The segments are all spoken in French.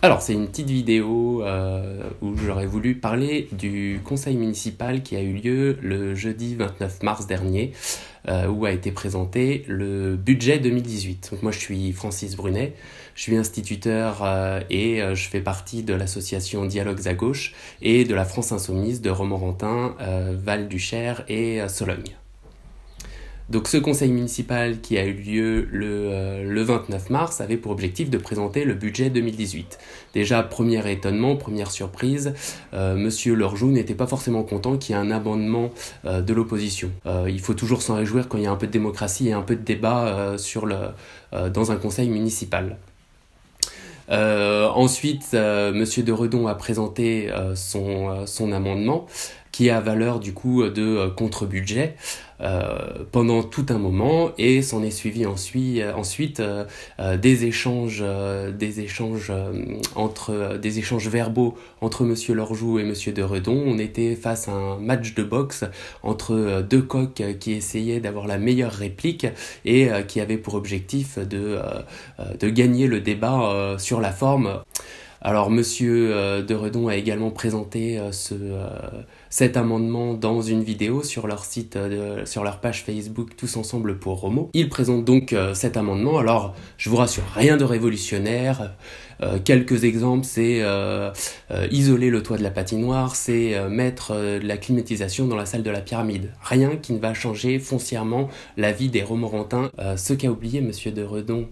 Alors, c'est une petite vidéo euh, où j'aurais voulu parler du conseil municipal qui a eu lieu le jeudi 29 mars dernier, euh, où a été présenté le budget 2018. Donc, moi, je suis Francis Brunet, je suis instituteur euh, et je fais partie de l'association Dialogues à gauche et de la France Insoumise de Romorantin, Val-du-Cher et Sologne. Donc ce conseil municipal qui a eu lieu le, 29 euh, mars avait pour objectif de présenter le budget 2018. Déjà, premier étonnement, première surprise, M. Euh, Monsieur Lorjou n'était pas forcément content qu'il y ait un amendement euh, de l'opposition. il faut toujours s'en réjouir quand il y a un peu de démocratie et un peu de débat sur le, dans un conseil municipal. ensuite, Monsieur de Redon a présenté son, son, amendement qui a valeur du coup de euh, contre-budget euh, pendant tout un moment et s'en est suivi euh, ensuite, ensuite des échanges, des échanges entre des échanges verbaux entre Monsieur Lorjou et Monsieur de Redon. On était face à un match de boxe entre deux coqs qui essayaient d'avoir la meilleure réplique et qui avaient pour objectif de, de gagner le débat sur la forme. Alors Monsieur euh, de Redon a également présenté euh, ce, euh, cet amendement dans une vidéo sur leur site, sur leur page Facebook Tous ensemble pour Romo. Il présente donc cet amendement. Alors je vous rassure, rien de révolutionnaire. quelques exemples, c'est isoler le toit de la patinoire, c'est mettre la climatisation dans la salle de la pyramide. Rien qui ne va changer foncièrement la vie des Romorantins. ce qu'a oublié Monsieur de Redon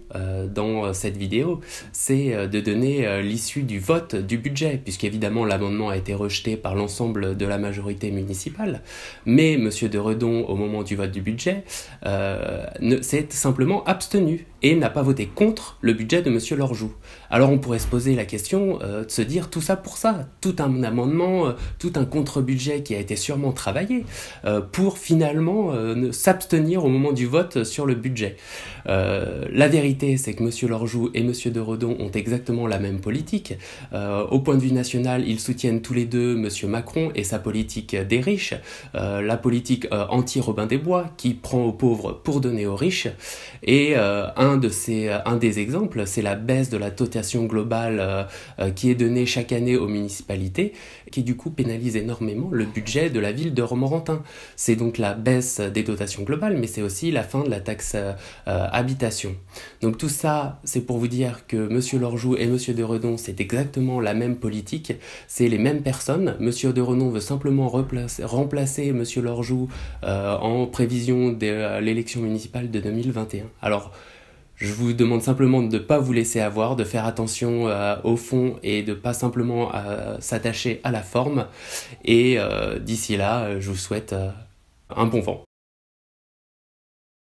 dans cette vidéo, c'est de donner l'issue du vote du budget, puisqu'évidemment l'amendement a été rejeté par l'ensemble de la majorité municipale. Mais M. de Redon, au moment du vote du budget, euh, s'est simplement abstenu et n'a pas voté contre le budget de M. Lorjou. Alors on pourrait se poser la question euh, de se dire tout ça pour ça, tout un amendement, euh, tout un contre-budget qui a été sûrement travaillé pour finalement s'abstenir au moment du vote sur le budget. la vérité, c'est que M. Lorjou et M. de Redon ont exactement la même politique euh, au point de vue national, ils soutiennent tous les deux M. Macron et sa politique des riches, euh, la politique euh, anti-Robin des Bois qui prend aux pauvres pour donner aux riches. Et un, de ces, un des exemples, c'est la baisse de la dotation globale qui est donnée chaque année aux municipalités, qui du coup pénalise énormément le budget de la ville de Romorantin. C'est donc la baisse des dotations globales, mais c'est aussi la fin de la taxe habitation. Donc tout ça, c'est pour vous dire que Monsieur Lorjou et Monsieur de Redon, c'est exactement la même politique, c'est les mêmes personnes. Monsieur de Renon veut simplement remplacer, Monsieur Lorjou euh, en prévision de euh, l'élection municipale de 2021. Alors, je vous demande simplement de ne pas vous laisser avoir, de faire attention euh, au fond et de pas simplement s'attacher à la forme. Et d'ici là, je vous souhaite un bon vent.